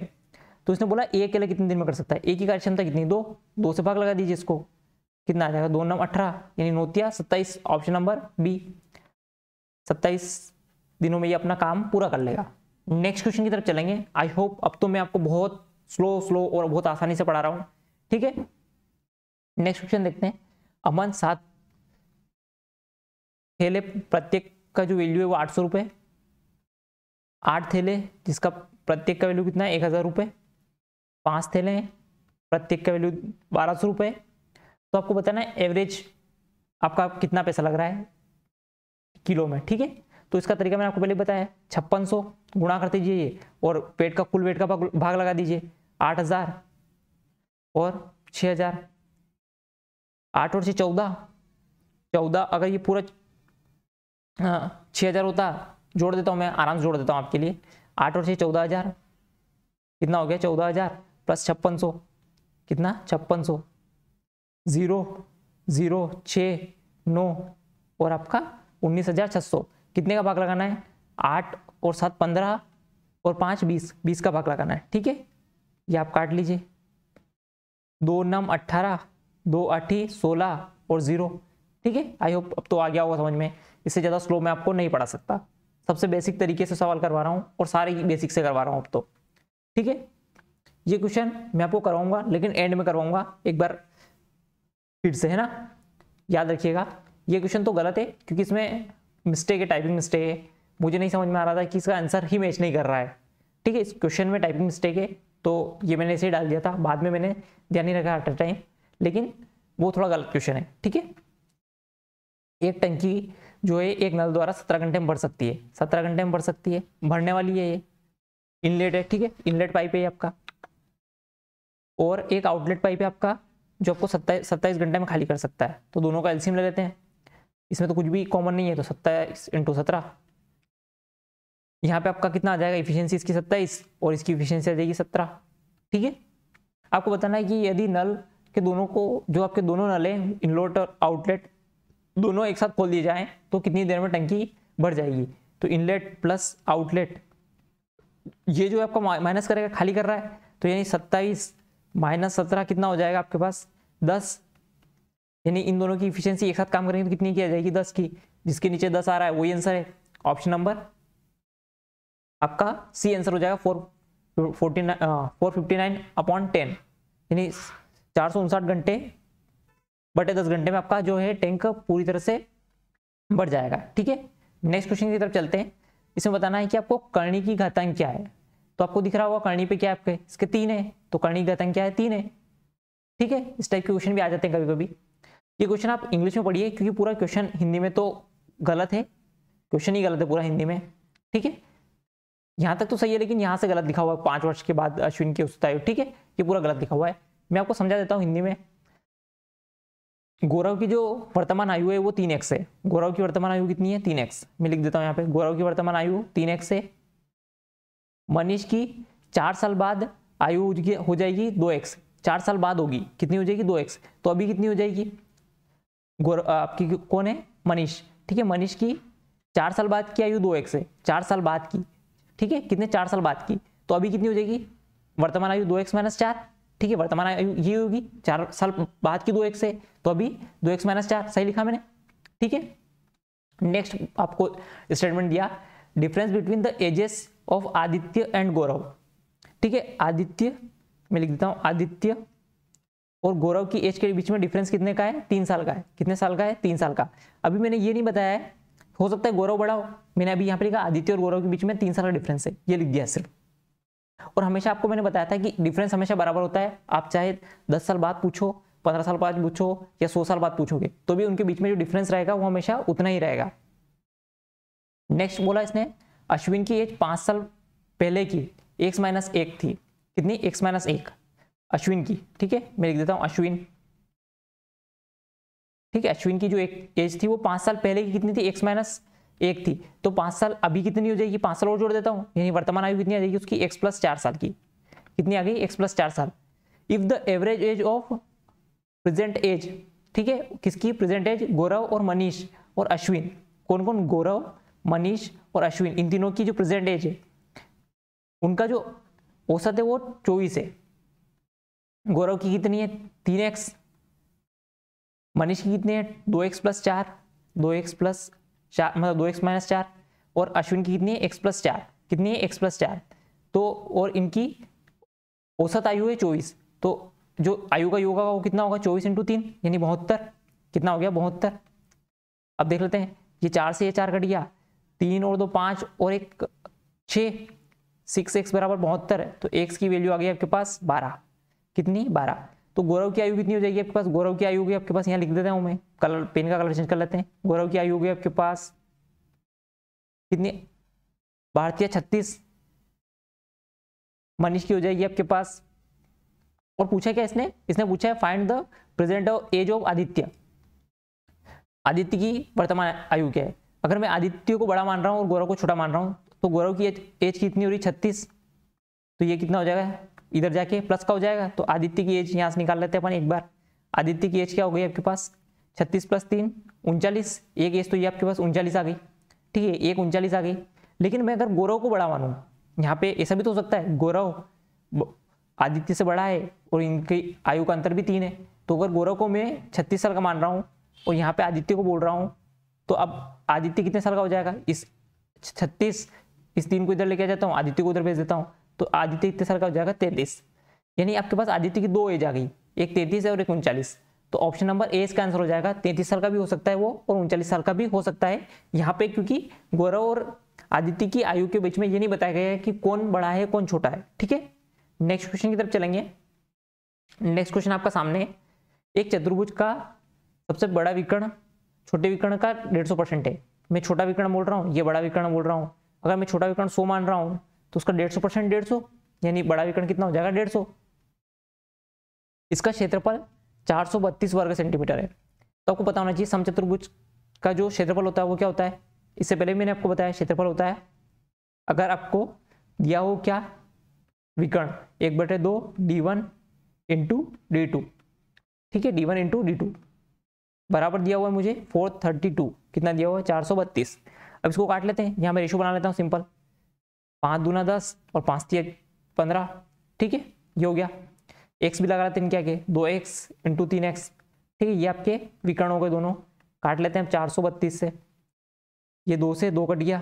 तो उसने बोला ए अकेले कितने दिन में कर सकता है ए की कार्यक्षमता कितनी दो दो से भाग लगा दीजिए इसको कितना आ जाएगा दो नंबर अठारह यानी नोतिया सत्ताईस ऑप्शन नंबर बी सत्ताईस दिनों में ये अपना काम पूरा कर लेगा नेक्स्ट क्वेश्चन की तरफ चलेंगे आई होप अब तो मैं आपको बहुत स्लो स्लो और बहुत आसानी से पढ़ा रहा हूँ ठीक है नेक्स्ट क्वेश्चन देखते हैं अमन सात थैले प्रत्येक का जो वैल्यू है वो आठ सौ रुपये आठ थैले जिसका प्रत्येक का वैल्यू कितना है एक हज़ार रुपये पाँच थैले हैं प्रत्येक का वैल्यू बारह सौ रुपये तो आपको बताना है एवरेज आपका कितना पैसा लग रहा है किलो में ठीक है तो इसका तरीका मैंने आपको पहले बताया छप्पन सौ गुणा कर दीजिए ये और पेट का कुल वेट का भाग, लगा दीजिए आठ हज़ार और छ हज़ार आठ और से चौदह चौदह अगर ये पूरा हाँ, छ हज़ार होता जोड़ देता हूँ मैं आराम से जोड़ देता हूँ आपके लिए आठ और से चौदह हज़ार कितना हो गया चौदह हज़ार प्लस छप्पन सौ कितना छप्पन सौ ज़ीरो ज़ीरो छ नौ और आपका उन्नीस हज़ार छह सौ कितने का भाग लगाना है आठ और सात पंद्रह और पांच बीस बीस का भाग लगाना है ठीक है ये आप काट लीजिए दो नम अट्ठारह दो अठी सोलह और ज़ीरो ठीक है आई होप अब तो आ गया होगा समझ में इससे ज़्यादा स्लो मैं आपको नहीं पढ़ा सकता सबसे बेसिक तरीके से सवाल करवा रहा हूँ और सारे बेसिक से करवा रहा हूँ अब तो ठीक है ये क्वेश्चन मैं आपको करवाऊंगा लेकिन एंड में करवाऊंगा एक बार फिर से है ना याद रखिएगा ये क्वेश्चन तो गलत है क्योंकि इसमें मिस्टेक है टाइपिंग मिस्टेक है मुझे नहीं समझ में आ रहा था कि इसका आंसर ही मैच नहीं कर रहा है ठीक है इस क्वेश्चन में टाइपिंग मिस्टेक है तो ये मैंने इसे डाल दिया था बाद में मैंने ध्यान नहीं रखा एट टाइम लेकिन वो थोड़ा गलत क्वेश्चन है ठीक है एक टंकी जो है एक नल द्वारा सत्रह घंटे में भर सकती है सत्रह घंटे में भर सकती है भरने वाली है ये इनलेट है ठीक है इनलेट पाइप है आपका और एक आउटलेट पाइप है आपका जो आपको सत्ताईस सत्ताईस घंटे में खाली कर सकता है तो दोनों का एल्सीम ले लेते हैं इसमें तो कुछ भी कॉमन नहीं है तो सत्ताईस इंटू सत्रह यहाँ पे आपका कितना आ जाएगा इफिशियंसी इसकी सत्ताईस और इसकी इफिशियंसी आ जाएगी सत्रह ठीक है आपको बताना है कि यदि नल के दोनों को जो आपके दोनों नल हैं इनलोट और आउटलेट दोनों एक साथ खोल दिए जाएँ तो कितनी देर में टंकी भर जाएगी तो इनलेट प्लस आउटलेट ये जो आपका माइनस करेगा खाली कर रहा है तो यानी सत्ताईस माइनस सत्रह कितना हो जाएगा आपके पास दस यानी इन दोनों की इफिशियंसी एक साथ काम करेंगे तो कितनी की आ जाएगी दस की जिसके नीचे दस आ रहा है वही आंसर है ऑप्शन नंबर आपका सी आंसर हो जाएगा four forty four fifty nine upon ten यानी चार सौ उनसठ घंटे बटे दस घंटे में आपका जो है टैंक पूरी तरह से बढ़ जाएगा ठीक है नेक्स्ट क्वेश्चन की तरफ चलते हैं इसमें बताना है कि आपको कर्णी की घातांक क्या है तो आपको दिख रहा होगा करणी पे क्या आपके इसके तीन है तो करणी गतंग क्या है तीन है ठीक है इस टाइप के क्वेश्चन भी आ जाते हैं कभी कभी ये क्वेश्चन आप इंग्लिश में पढ़िए क्योंकि पूरा क्वेश्चन हिंदी में तो गलत है क्वेश्चन ही गलत है पूरा हिंदी में ठीक है यहाँ तक तो सही है लेकिन यहाँ से गलत दिखा हुआ है पाँच वर्ष के बाद अश्विन के उस ठीक है ये पूरा गलत दिखा हुआ है मैं आपको समझा देता हूँ हिंदी में गौरव की जो वर्तमान आयु है वो तीन एक्स है गौरव की वर्तमान आयु कितनी है तीन एक्स मैं लिख देता हूँ यहाँ पे गौरव की वर्तमान आयु तीन एक्स है मनीष की चार साल बाद आयु हो जाएगी दो एक्स चार साल बाद होगी कितनी हो जाएगी दो एक्स तो अभी कितनी हो जाएगी गौर आपकी कौन है मनीष ठीक है मनीष की चार साल बाद की आयु दो एक्स है चार साल बाद की ठीक है कितने चार साल बाद की तो अभी कितनी हो जाएगी वर्तमान आयु दो एक्स माइनस चार ठीक है वर्तमान आयु ये होगी चार साल बाद की दो एक्स है तो अभी दो एक्स माइनस चार सही लिखा मैंने ठीक है नेक्स्ट आपको स्टेटमेंट दिया difference between the ages of Aditya and Gaurav ठीक है आदित्य मैं लिख देता हूँ आदित्य और गौरव की एज के बीच में डिफरेंस कितने का है तीन साल का है कितने साल का है तीन साल का अभी मैंने ये नहीं बताया है हो सकता है गौरव बड़ा हो मैंने अभी यहाँ पर लिखा आदित्य और गौरव के बीच में तीन साल का डिफरेंस है ये लिख दिया सिर्फ और हमेशा आपको मैंने बताया था कि डिफरेंस हमेशा बराबर होता है आप चाहे दस साल बाद पूछो पंद्रह साल बाद पूछो या सौ साल बाद पूछोगे तो भी उनके बीच में जो डिफरेंस रहेगा वो हमेशा उतना ही रहेगा नेक्स्ट बोला इसने अश्विन की एज पाँच साल पहले की एक्स माइनस एक थी कितनी एक्स माइनस एक अश्विन की ठीक है मैं लिख देता हूँ अश्विन ठीक है अश्विन की जो एक एज थी वो पाँच साल पहले की कितनी थी एक्स माइनस एक थी तो पाँच साल अभी कितनी हो जाएगी पाँच साल और जोड़ देता हूँ यानी वर्तमान आयु कितनी आ जाएगी उसकी एक्स प्लस चार साल की कितनी आ गई एक्स प्लस चार साल if the average age of present age ठीक है किसकी प्रेजेंट एज गौरव और मनीष और अश्विन कौन कौन गौरव मनीष और अश्विन इन तीनों की जो प्रेजेंट एज है उनका जो औसत है वो चौबीस है गौरव की कितनी है तीन एक्स मनीष की कितनी है दो एक्स प्लस चार दो एक्स प्लस चार मतलब दो एक्स माइनस चार और अश्विन की कितनी है एक्स प्लस चार कितनी है एक्स प्लस चार तो और इनकी औसत आयु है चौबीस तो जो आयु का योग होगा वो कितना होगा चौबीस इंटू तीन यानी बहत्तर कितना हो गया बहत्तर अब देख लेते हैं ये चार से ये चार कट गया तीन और दो पांच और एक छः सिक्स एक्स बराबर बहत्तर है तो एक्स की वैल्यू आ गई आपके पास बारह कितनी बारह तो गौरव की आयु कितनी हो जाएगी आपके पास गौरव की आयु होगी आपके पास यहाँ लिख देता हूँ मैं कलर पेन का कलर चेंज कर लेते हैं गौरव की आयु होगी आपके पास कितनी भारतीय छत्तीस मनीष की हो जाएगी आपके पास और पूछा क्या इसने इसने पूछा है find the present of age of Aditya Aditya की वर्तमान आयु क्या है अगर मैं आदित्य को बड़ा मान रहा हूँ और गौरव को छोटा मान रहा हूँ तो गौरव की एज एज कितनी हो रही छत्तीस तो ये कितना हो जाएगा इधर जाके प्लस का हो जाएगा तो आदित्य की एज यहाँ से निकाल लेते हैं अपन एक बार आदित्य की एज क्या हो गई आपके पास छत्तीस प्लस तीन उनचालीस एक एज तो ये आपके पास उनचालीस आ गई ठीक है एक उनचालीस आ गई लेकिन मैं अगर गौरव को बड़ा मानूँ यहाँ पे ऐसा भी तो हो सकता है गौरव आदित्य से बड़ा है और इनकी आयु का अंतर भी तीन है तो अगर गौरव को मैं छत्तीस साल का मान रहा हूँ और यहाँ पे आदित्य को बोल रहा हूँ तो अब आदित्य कितने साल का हो जाएगा इस छत्तीस इस तीन को इधर लेके आ जाता हूँ आदित्य को उधर भेज देता हूँ तो आदित्य कितने साल का हो जाएगा तैंतीस यानी आपके पास आदित्य की दो एज आ गई एक तैंतीस है और एक उनचालीस तो ऑप्शन नंबर ए इसका आंसर हो जाएगा तैंतीस साल का भी हो सकता है वो और उनचालीस साल का भी हो सकता है यहाँ पे क्योंकि गौरव और आदित्य की आयु के बीच में ये नहीं बताया गया है कि कौन बड़ा है कौन छोटा है ठीक है नेक्स्ट क्वेश्चन की तरफ चलेंगे नेक्स्ट क्वेश्चन आपका सामने है एक चतुर्भुज का सबसे बड़ा विकर्ण छोटे विकर्ण का डेढ़ सौ परसेंट है मैं छोटा विकर्ण बोल रहा हूँ ये बड़ा विकर्ण बोल रहा हूँ अगर मैं छोटा विकर्ण सौ मान रहा हूँ तो उसका डेढ़ सौ परसेंट डेढ़ सौ यानी बड़ा विकर्ण कितना हो जाएगा डेढ़ सौ इसका क्षेत्रफल चार सौ बत्तीस वर्ग सेंटीमीटर है तो आपको पता होना चाहिए समचतुर्भुज का जो क्षेत्रफल होता है वो क्या होता है इससे पहले मैंने आपको बताया क्षेत्रफल होता है अगर आपको दिया हो क्या विकर्ण एक बटे दो D one into D two ठीक है D one into D two बराबर दिया हुआ है मुझे फोर थर्टी टू कितना दिया हुआ है चार सौ बत्तीस अब इसको काट लेते हैं यहाँ मैं रेशो बना लेता हूँ सिंपल पाँच दूना दस और पाँच तीन पंद्रह ठीक है ये हो गया एक्स भी लगा लेते हैं क्या के दो एक्स इंटू तीन एक्स ठीक है ये आपके विकर्ण हो गए दोनों काट लेते हैं हम चार सौ बत्तीस से ये दो से दो कट गया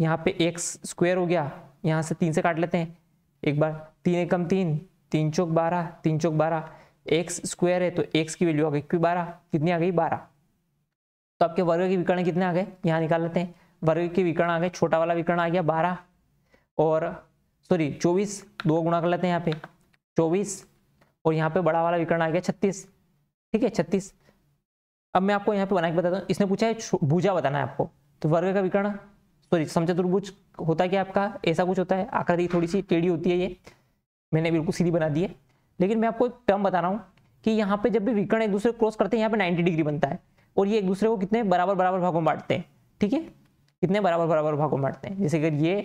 यहाँ पे एक्स स्क्वायर हो गया यहाँ से तीन से काट लेते हैं एक बार तीन एकम तीन तीन चौक बारह तीन चौक बारह एक्स स्क्वायर है तो एक्स की वैल्यू आ गई क्यों बारह कितनी आ गई बारह तो आपके वर्ग के विकर्ण कितने आ गए यहाँ निकाल लेते हैं वर्ग के विकर्ण आ गए छोटा वाला विकर्ण आ गया बारह और सॉरी चौबीस दो गुणा कर लेते हैं यहाँ पे चौबीस और यहाँ पे बड़ा वाला विकर्ण आ गया छत्तीस ठीक है छत्तीस अब मैं आपको यहाँ पे बना के बताता हूँ इसने पूछा है भूजा बताना है आपको तो वर्ग का विकर्ण सॉरी समचतुर्भुज होता है क्या आपका ऐसा कुछ होता है आकृति थोड़ी सी टेढ़ी होती है ये मैंने बिल्कुल सीधी बना दी है लेकिन मैं आपको एक टर्म बता रहा हूँ कि यहाँ पे जब भी विकर्ण एक दूसरे क्रॉस करते हैं यहाँ पे नाइन्टी डिग्री बनता है और ये एक दूसरे को कितने बराबर बराबर भागों में बांटते हैं ठीक है कितने बराबर बराबर भागों में बांटते हैं जैसे अगर ये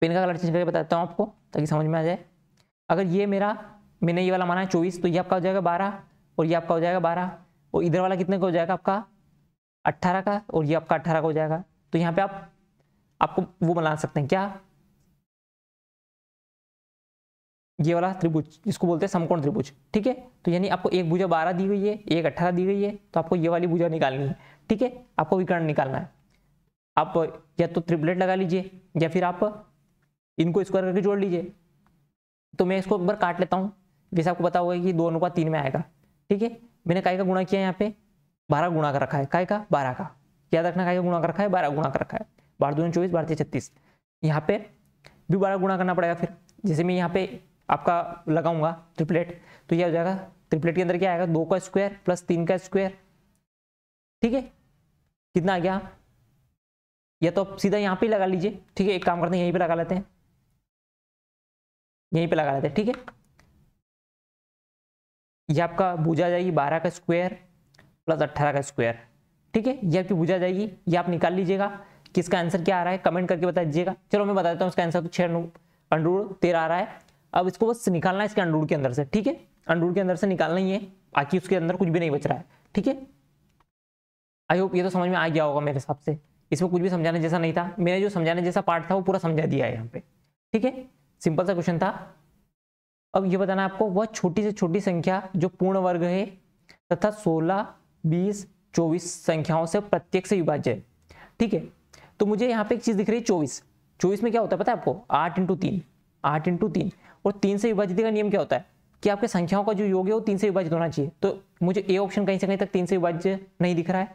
पेन का कलर चेंज करके बताता हूँ आपको ताकि समझ में आ जाए अगर ये मेरा मैंने ये वाला माना है चौबीस तो ये आपका हो जाएगा बारह और ये आपका हो जाएगा बारह और इधर वाला कितने का हो जाएगा आपका अट्ठारह का और ये आपका अट्ठारह का हो जाएगा तो यहाँ पे आप आपको वो बना सकते हैं क्या ये वाला त्रिभुज इसको बोलते हैं समकोण त्रिभुज ठीक है तो यानी आपको एक भुजा बारह दी गई है एक अट्ठारह दी गई है तो आपको ये वाली भुजा निकालनी है ठीक है आपको विकर्ण निकालना है आप या तो त्रिपलेट लगा लीजिए या फिर आप इनको स्क्वायर करके जोड़ लीजिए तो मैं इसको एक बार काट लेता हूँ जैसे आपको पता होगा कि दो अनुपात तीन में आएगा ठीक है मैंने काय का गुणा किया यहाँ पे बारह गुणा कर रखा है काय का बारह का याद रखना काय का गुणा कर रखा है बारह गुणा कर रखा है बारह दो चौबीस बारह छत्तीस यहाँ पे भी बारह गुणा करना पड़ेगा फिर जैसे मैं यहाँ पे आपका लगाऊंगा ट्रिपलेट तो यह हो जाएगा ट्रिपलेट के अंदर क्या आएगा दो का स्क्वायर प्लस तीन का स्क्वायर ठीक है कितना आ गया या तो आप सीधा यहाँ पे लगा लीजिए ठीक है एक काम करते हैं यहीं पे लगा लेते हैं यहीं पे लगा लेते हैं ठीक है यह आपका भुजा जाएगी बारह का स्क्वायर प्लस अट्ठारह का स्क्वायर ठीक है यह आपकी भुजा जाएगी यह आप निकाल लीजिएगा किसका आंसर क्या आ रहा है कमेंट करके बता दीजिएगा चलो मैं बता देता हूँ उसका आंसर तो छह अंडरूड तेरह आ रहा है अब इसको बस निकालना है इसके अंडूर के अंदर से ठीक है अंडरूट के अंदर से निकालना ही है बाकी उसके अंदर कुछ भी नहीं बच रहा है ठीक है आई होप ये तो समझ में आ गया होगा मेरे हिसाब से इसमें कुछ भी समझाने जैसा नहीं था मैंने जो समझाने जैसा पार्ट था वो पूरा समझा दिया है यहाँ पे ठीक है सिंपल सा क्वेश्चन था अब ये बताना आपको वह छोटी से छोटी संख्या जो पूर्ण वर्ग है तथा 16, 20, 24 संख्याओं से प्रत्येक से विभाज्य है ठीक है तो मुझे यहाँ पे एक चीज दिख रही है 24 24 में क्या होता है पता है आपको आठ इंटू तीन आठ इंटू तीन और तीन से विभाजित का नियम क्या होता है कि आपके संख्याओं का जो योग है वो तीन से विभाजित होना चाहिए तो मुझे ए ऑप्शन कहीं से कहीं तक तीन से विभाज्य नहीं दिख रहा है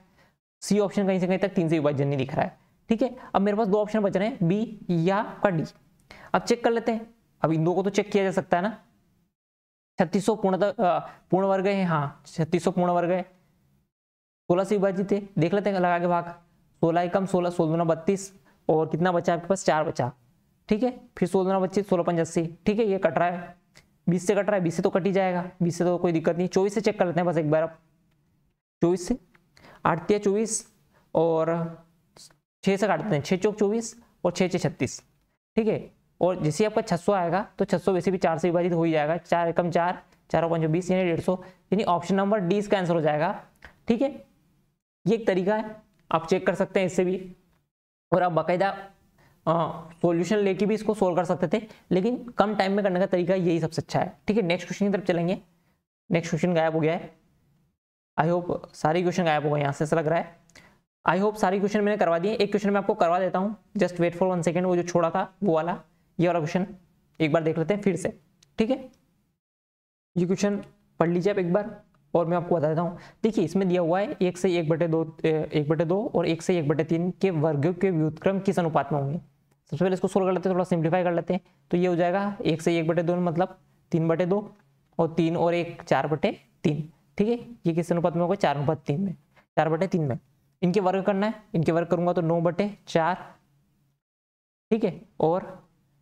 सी ऑप्शन कहीं से कहीं तक तीन से विभाज्य नहीं दिख रहा है ठीक है अब मेरे पास दो ऑप्शन बच रहे हैं बी या का डी अब चेक कर लेते हैं अब इन दो को तो चेक किया जा सकता है ना छत्तीस सौ पूर्ण पूर्ण वर्ग है हाँ छत्तीस सौ पूर्ण वर्ग है सोलह से विभाजित है देख लेते हैं लगा के भाग सोलह एकम सोलह सोलह बत्तीस और कितना बचा आपके पास चार बचा ठीक है फिर सोलह दुना पच्चीस सोलह पंच अस्सी ठीक है ये कट रहा है बीस से कट रहा है बीस से तो कट ही जाएगा बीस से तो कोई दिक्कत नहीं चौबीस से चेक कर लेते हैं बस एक बार अब चौबीस से आठती है चौबीस और छः से काटते हैं छः चौक चौबीस और छः छः छत्तीस ठीक है और जैसे आपका छः आएगा तो छः वैसे भी चार से विभाजित हो ही जाएगा चार एकम चार चार पाँच बीस यानी डेढ़ सौ यानी ऑप्शन नंबर डी इसका आंसर हो जाएगा ठीक है ये एक तरीका है आप चेक कर सकते हैं इससे भी और आप बाकायदा सॉल्यूशन हाँ, लेके भी इसको सोल्व कर सकते थे लेकिन कम टाइम में करने का तरीका यही सबसे अच्छा है ठीक है नेक्स्ट क्वेश्चन की तरफ चलेंगे नेक्स्ट क्वेश्चन गायब हो गया है आई होप सारे क्वेश्चन गायब हो गए यहाँ से ऐसा लग रहा है आई होप सारे क्वेश्चन मैंने करवा दिए एक क्वेश्चन मैं आपको करवा देता हूँ just wait for one second वो जो छोड़ा था वो वाला ये वाला क्वेश्चन एक बार देख लेते हैं फिर से ठीक है ये क्वेश्चन पढ़ लीजिए आप एक बार और मैं आपको बता देता हूँ देखिए इसमें दिया हुआ है एक से एक बटे दो एक बटे दो और एक से एक बटे तीन के वर्ग के व्युतक्रम किस अनुपात में होंगे सबसे तो पहले इसको सोल्व कर लेते हैं थोड़ा सिंप्लीफाई कर लेते हैं तो ये हो जाएगा एक से एक बटे दो मतलब तीन बटे दो और तीन और एक चार बटे तीन ठीक है ये किस अनुपात में होगा चार अनुपात तीन में चार बटे तीन में इनके वर्ग करना है इनके वर्ग करूंगा तो नौ बटे चार ठीक है और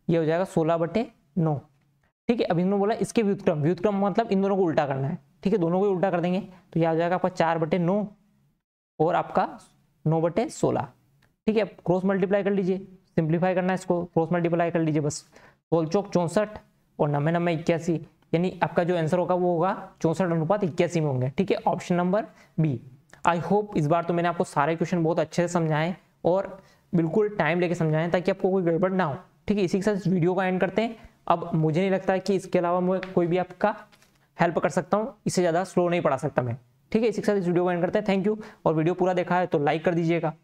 ये हो जाएगा सोलह बटे नौ ठीक है अब इन्होंने बोला इसके व्युतक्रम व्युतक्रम मतलब इन दोनों को उल्टा करना है ठीक है दोनों को उल्टा कर देंगे तो यह हो जाएगा आपका चार बटे नौ और आपका नौ बटे सोलह ठीक है क्रॉस मल्टीप्लाई कर लीजिए सिंप्लीफाई करना है इसको क्रॉस मल्टीप्लाई कर लीजिए बस सोल चौक चौंसठ और नब्बे नब्बे इक्यासी यानी आपका जो आंसर होगा वो होगा चौंसठ अनुपात इक्यासी में होंगे ठीक है option number B I hope इस बार तो मैंने आपको सारे क्वेश्चन बहुत अच्छे से समझाएं और बिल्कुल टाइम लेके समझाएं ताकि आपको कोई गड़बड़ ना हो ठीक है इसी के साथ वीडियो का एंड करते हैं अब मुझे नहीं लगता है कि इसके अलावा मैं कोई भी आपका हेल्प कर सकता हूँ इससे ज़्यादा स्लो नहीं पढ़ा सकता मैं ठीक है इसी के साथ इस वीडियो का एंड करते हैं थैंक यू और वीडियो पूरा देखा है तो लाइक कर दीजिएगा